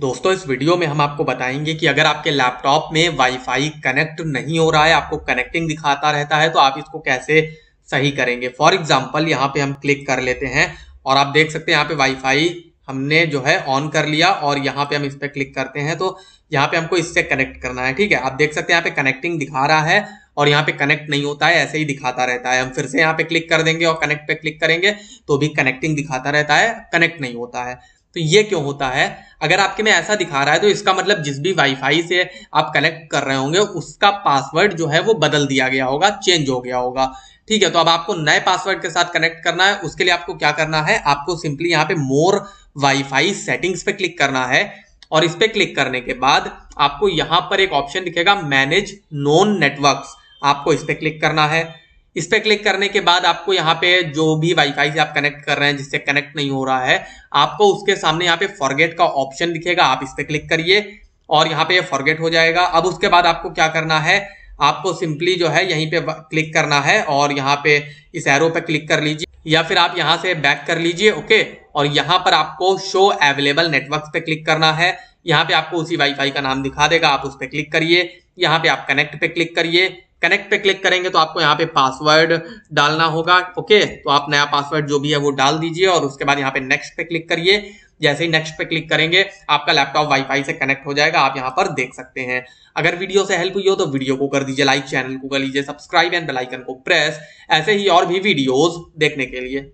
दोस्तों इस वीडियो में हम आपको बताएंगे कि अगर आपके लैपटॉप में वाईफाई कनेक्ट नहीं हो रहा है आपको कनेक्टिंग दिखाता रहता है तो आप इसको कैसे सही करेंगे फॉर एग्जाम्पल यहाँ पे हम क्लिक कर लेते हैं और आप देख सकते हैं यहाँ पे वाईफाई हमने जो है ऑन कर लिया और यहाँ पे हम इस पर क्लिक करते हैं तो यहाँ पे हमको इससे कनेक्ट करना है ठीक है आप देख सकते हैं यहाँ पे कनेक्टिंग दिखा रहा है और यहाँ पे कनेक्ट नहीं होता है ऐसे ही दिखाता रहता है हम फिर से यहाँ पे क्लिक कर देंगे और कनेक्ट पे क्लिक करेंगे तो भी कनेक्टिंग दिखाता रहता है कनेक्ट नहीं होता है तो ये क्यों होता है अगर आपके में ऐसा दिखा रहा है तो इसका मतलब जिस भी वाईफाई से आप कनेक्ट कर रहे होंगे उसका पासवर्ड जो है वो बदल दिया गया होगा चेंज हो गया होगा ठीक है तो अब आपको नए पासवर्ड के साथ कनेक्ट करना है उसके लिए आपको क्या करना है आपको सिंपली यहाँ पे मोर वाईफाई सेटिंग्स पे क्लिक करना है और इस पर क्लिक करने के बाद आपको यहाँ पर एक ऑप्शन दिखेगा मैनेज नॉन नेटवर्क आपको इस पर क्लिक करना है इस पर क्लिक करने के बाद आपको यहाँ पे जो भी वाईफाई से आप कनेक्ट कर रहे हैं जिससे कनेक्ट नहीं हो रहा है आपको उसके सामने यहाँ पे फॉरगेट का ऑप्शन दिखेगा आप इस पर क्लिक करिए और यहाँ पे फॉरगेट हो जाएगा अब उसके बाद आपको क्या करना है आपको सिंपली जो है यहीं पे क्लिक करना है और यहाँ पे इस एरो पे क्लिक कर लीजिए या फिर आप यहाँ से बैक कर लीजिए ओके और यहाँ पर आपको शो अवेलेबल नेटवर्क पे क्लिक करना है यहाँ पे आपको उसी वाईफाई का नाम दिखा देगा आप उस पर क्लिक करिए यहाँ पे आप कनेक्ट पे क्लिक करिए कनेक्ट पे क्लिक करेंगे तो आपको यहाँ पे पासवर्ड डालना होगा ओके तो आप नया पासवर्ड जो भी है वो डाल दीजिए और उसके बाद यहाँ पे नेक्स्ट पे क्लिक करिए जैसे ही नेक्स्ट पे क्लिक करेंगे आपका लैपटॉप वाईफाई से कनेक्ट हो जाएगा आप यहाँ पर देख सकते हैं अगर वीडियो से हेल्प हुई हो तो वीडियो को कर दीजिए लाइक चैनल को कर लीजिए सब्सक्राइब एंड बेलाइकन को प्रेस ऐसे ही और भी वीडियोज देखने के लिए